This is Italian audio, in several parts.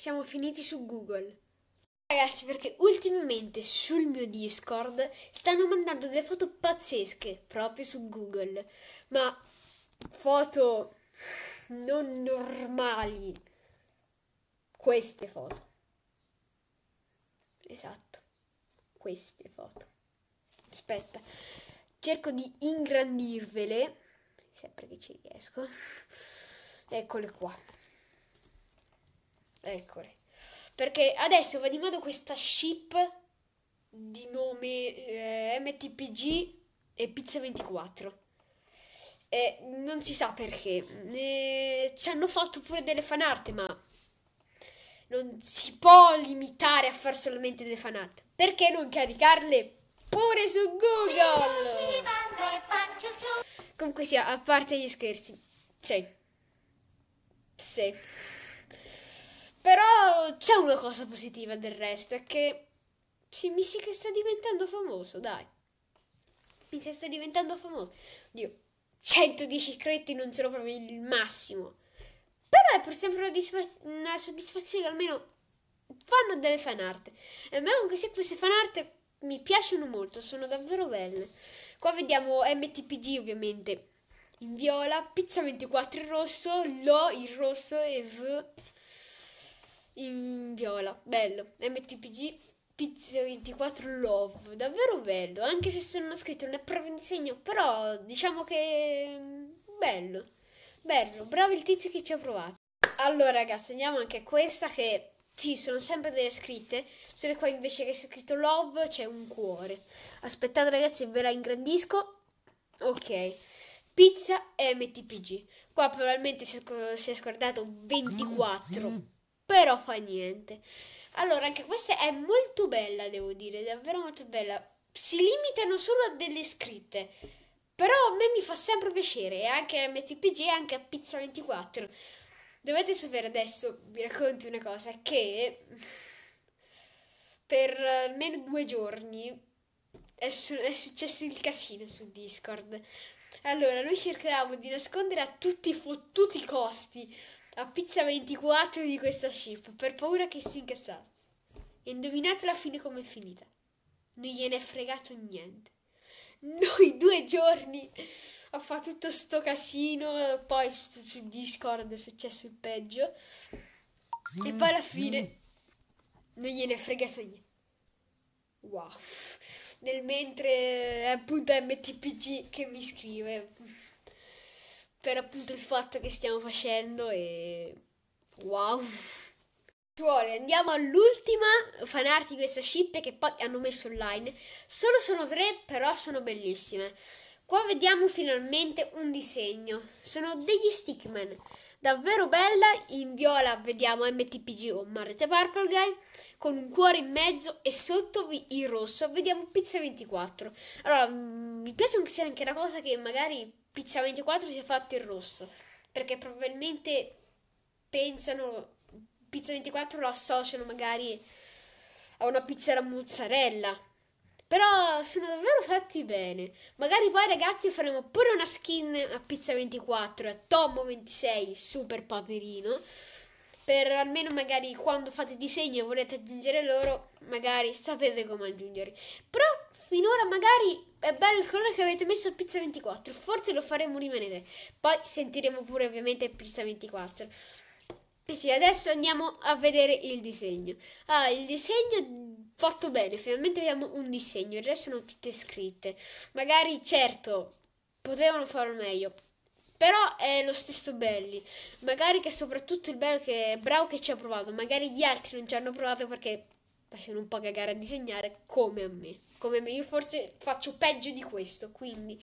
siamo finiti su Google. Ragazzi, perché ultimamente sul mio Discord stanno mandando delle foto pazzesche proprio su Google, ma foto non normali. Queste foto. Esatto, queste foto. Aspetta, cerco di ingrandirvele, sempre che ci riesco. Eccole qua. Eccole. Perché adesso va di moda questa ship di nome eh, MTPG e Pizza 24. E non si sa perché. Eh, ci hanno fatto pure delle fanarte, ma non si può limitare a fare solamente delle fanart. Perché non caricarle pure su Google? Comunque sia, a parte gli scherzi. Sì. Cioè, sì. Però c'è una cosa positiva del resto, è che si mi si che sta diventando famoso, dai. Mi si sta diventando famoso. Dio, 110 crediti non sono proprio il massimo. Però è per sempre una, disfaz- una soddisfazione almeno fanno delle fan art. E a me comunque se queste fan art mi piacciono molto, sono davvero belle. Qua vediamo MTPG ovviamente in viola, Pizza 24 in rosso, Lo in rosso e V in viola, bello, MTPG Pizza 24 Love, davvero bello, anche se sono scritto non è proprio un disegno, però diciamo che mm, bello, bello, bravo il tizio che ci ha provato. Allora ragazzi, andiamo anche a questa che sì, sono sempre delle scritte, solo qua invece che c'è scritto love c'è un cuore. Aspettate ragazzi, ve la ingrandisco. Ok. Pizza MTPG. Qua probabilmente si è scordato 24 però fa niente. Allora, anche questa è molto bella, devo dire, davvero molto bella. Si limitano solo a delle scritte, però a me mi fa sempre piacere, e anche a MTPG e anche a Pizza24. Dovete sapere adesso, vi racconto una cosa, che per almeno due giorni è, su- è successo il casino su Discord. Allora, noi cercavamo di nascondere a tutti i fottuti costi a pizza 24 di questa ship per paura che si incassasse. E indovinate la fine come è finita. Non gliene è fregato niente. Noi due giorni ho fatto tutto sto casino, poi su, su Discord è successo il peggio. E poi alla fine non gliene è fregato niente. Wow. Nel mentre è eh, appunto MTPG che mi scrive per appunto il fatto che stiamo facendo e wow suole andiamo all'ultima fanart di questa ship che poi hanno messo online. Solo sono tre, però sono bellissime. Qua vediamo finalmente un disegno. Sono degli stickman. Davvero bella, in viola vediamo MTPG o Marrete Purple Guy, con un cuore in mezzo e sotto in rosso vediamo Pizza 24. Allora, mm, mi piace anche la cosa che magari Pizza 24 si è fatto il rosso, perché probabilmente pensano, Pizza 24 lo associano magari a una pizza alla mozzarella. Però sono davvero fatti bene. Magari poi ragazzi faremo pure una skin a Pizza 24, a Tommo 26, super paperino. Per almeno magari quando fate disegni e volete aggiungere loro, magari sapete come aggiungere. Però finora magari è bello il colore che avete messo a Pizza 24, forse lo faremo rimanere, poi sentiremo pure ovviamente Pizza 24. E sì, adesso andiamo a vedere il disegno. Ah, il disegno fatto bene, finalmente abbiamo un disegno, il resto sono tutte scritte. Magari certo potevano farlo meglio, però è lo stesso belli. Magari che soprattutto il bello che è bravo che ci ha provato, magari gli altri non ci hanno provato perché facevano un po' cagare a disegnare come a me. Come a me, io forse faccio peggio di questo, quindi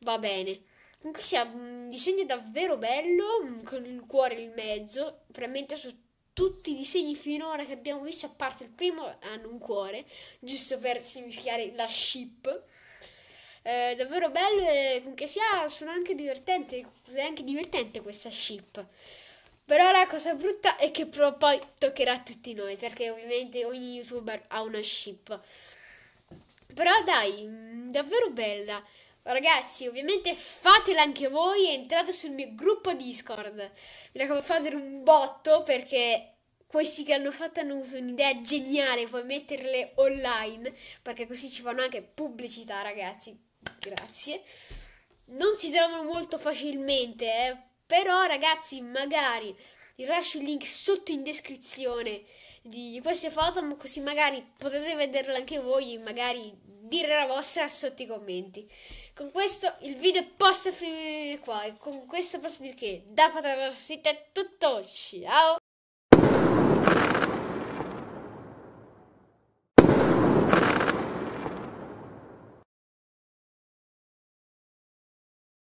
va bene. Comunque sia un disegno davvero bello, mm, con il cuore in mezzo, veramente su tutti i disegni finora che abbiamo visto, a parte il primo, hanno un cuore, giusto per mischiare la ship. Eh, davvero bello e comunque sia, sono anche divertente, è anche divertente questa ship. Però la cosa brutta è che prima poi toccherà a tutti noi, perché ovviamente ogni youtuber ha una ship. Però dai, mm, davvero bella. Ragazzi, ovviamente fatela anche voi e entrate sul mio gruppo Discord. Mi raccomando, fate un botto perché questi che hanno fatto hanno avuto un'idea geniale, puoi metterle online, perché così ci fanno anche pubblicità, ragazzi. Grazie. Non si trovano molto facilmente, eh però ragazzi, magari vi lascio il link sotto in descrizione di queste foto, così magari potete vederle anche voi, magari dire la vostra sotto i commenti. Con questo il video posso finire qua, e con questo posso dire che da Paterra è tutto, ciao!